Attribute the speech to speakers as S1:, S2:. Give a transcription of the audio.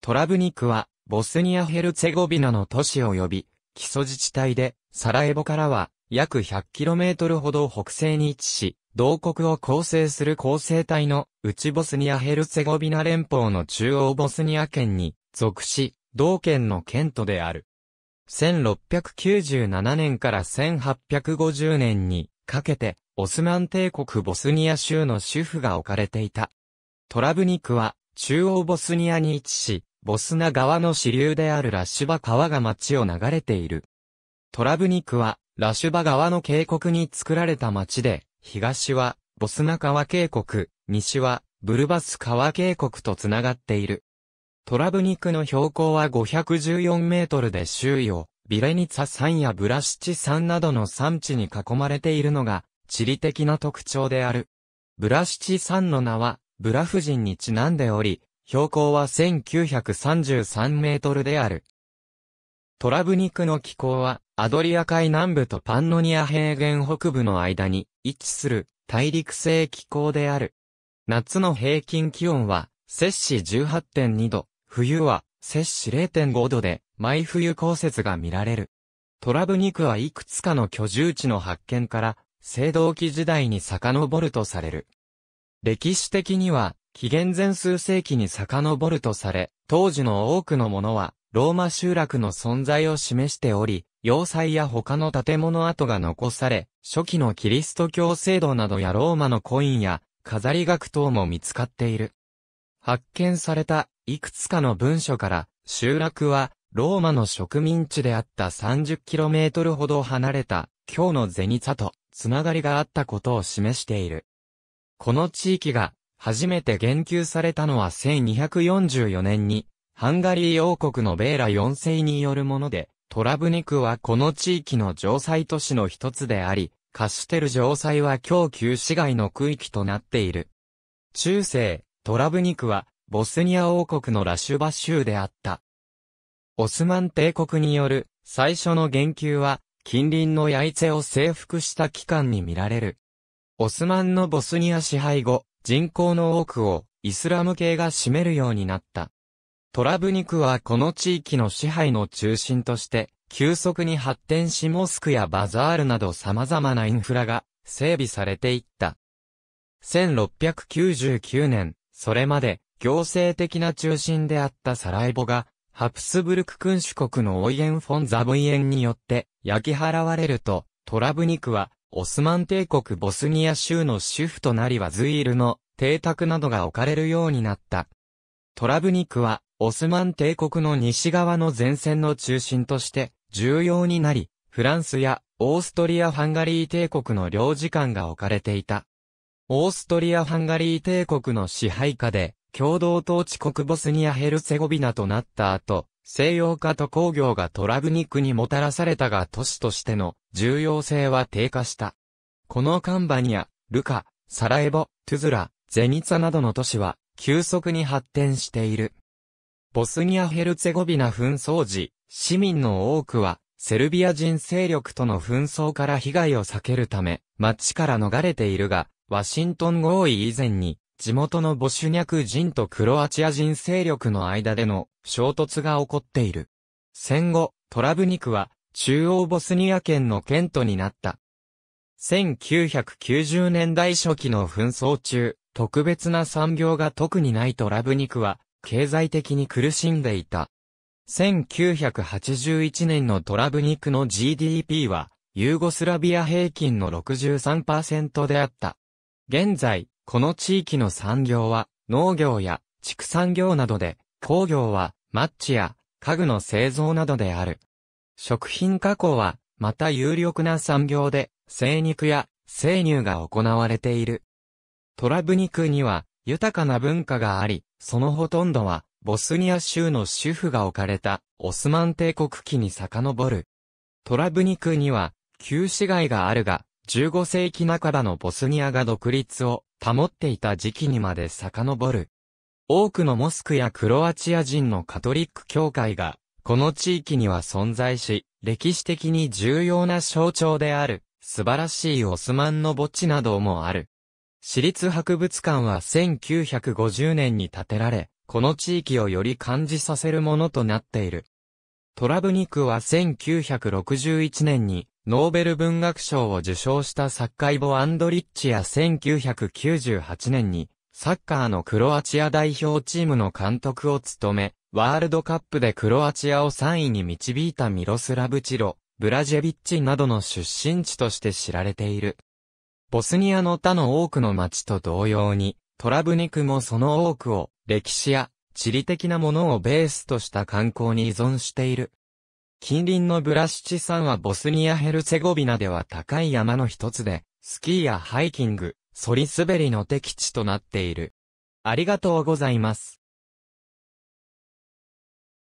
S1: トラブニクは、ボスニア・ヘルツェゴビナの都市及び、基礎自治体で、サラエボからは、約 100km ほど北西に位置し、同国を構成する構成体の、内ボスニア・ヘルツェゴビナ連邦の中央ボスニア県に、属し、同県の県都である。1697年から1850年に、かけて、オスマン帝国ボスニア州の主婦が置かれていた。トラブニクは、中央ボスニアに位置し、ボスナ川の支流であるラシュバ川が町を流れている。トラブニクは、ラシュバ川の渓谷に作られた町で、東は、ボスナ川渓谷、西は、ブルバス川渓谷とつながっている。トラブニクの標高は514メートルで周囲を、ビレニツァ山やブラシチ山などの山地に囲まれているのが、地理的な特徴である。ブラシチ山の名は、ブラフ人にちなんでおり、標高は1933メートルである。トラブニクの気候は、アドリア海南部とパンノニア平原北部の間に位置する大陸性気候である。夏の平均気温は、摂氏18.2度、冬は摂氏0.5度で、毎冬降雪が見られる。トラブニクはいくつかの居住地の発見から、青銅器時代に遡るとされる。歴史的には、紀元前数世紀に遡るとされ、当時の多くのものは、ローマ集落の存在を示しており、要塞や他の建物跡が残され、初期のキリスト教制度などやローマのコインや飾り額等も見つかっている。発見されたいくつかの文書から、集落はローマの植民地であった 30km ほど離れた今日のゼニツァとつながりがあったことを示している。この地域が初めて言及されたのは1244年に、ハンガリー王国のベーラ4世によるもので、トラブニクはこの地域の城塞都市の一つであり、カシュテル城塞は供給市街の区域となっている。中世、トラブニクは、ボスニア王国のラシュバ州であった。オスマン帝国による最初の言及は、近隣のヤイツェを征服した期間に見られる。オスマンのボスニア支配後、人口の多くをイスラム系が占めるようになった。トラブニクはこの地域の支配の中心として、急速に発展しモスクやバザールなど様々なインフラが整備されていった。1699年、それまで行政的な中心であったサライボが、ハプスブルク君主国のオイエン・フォン・ザブイエンによって焼き払われると、トラブニクはオスマン帝国ボスニア州の主婦となりはズイールの邸宅などが置かれるようになった。トラブニクは、オスマン帝国の西側の前線の中心として重要になり、フランスやオーストリア・ハンガリー帝国の領事館が置かれていた。オーストリア・ハンガリー帝国の支配下で、共同統治国ボスニア・ヘルセゴビナとなった後、西洋化と工業がトラブニクにもたらされたが都市としての重要性は低下した。このカンバニア、ルカ、サラエボ、トゥズラ、ゼニツァなどの都市は急速に発展している。ボスニア・ヘルツェゴビナ紛争時、市民の多くはセルビア人勢力との紛争から被害を避けるため、町から逃れているが、ワシントン合意以前に、地元のボシュニャク人とクロアチア人勢力の間での衝突が起こっている。戦後、トラブニクは中央ボスニア県の県都になった。1990年代初期の紛争中、特別な産業が特にないトラブニクは、経済的に苦しんでいた。1981年のトラブニクの GDP は、ユーゴスラビア平均の63%であった。現在、この地域の産業は農業や畜産業などで、工業はマッチや家具の製造などである。食品加工はまた有力な産業で、生肉や生乳が行われている。トラブニクには豊かな文化があり、そのほとんどはボスニア州の主婦が置かれたオスマン帝国期に遡る。トラブニクには旧市街があるが、15世紀半ばのボスニアが独立を保っていた時期にまで遡る。多くのモスクやクロアチア人のカトリック教会が、この地域には存在し、歴史的に重要な象徴である、素晴らしいオスマンの墓地などもある。私立博物館は1950年に建てられ、この地域をより感じさせるものとなっている。トラブニクは1961年にノーベル文学賞を受賞したサッカイボ・アンドリッチや1998年に、サッカーのクロアチア代表チームの監督を務め、ワールドカップでクロアチアを3位に導いたミロスラブチロ、ブラジェビッチなどの出身地として知られている。ボスニアの他の多くの町と同様に、トラブニクもその多くを歴史や地理的なものをベースとした観光に依存している。近隣のブラシチ山はボスニア・ヘルツェゴビナでは高い山の一つで、スキーやハイキング、ソリ滑りの敵地となっている。ありがとうございます。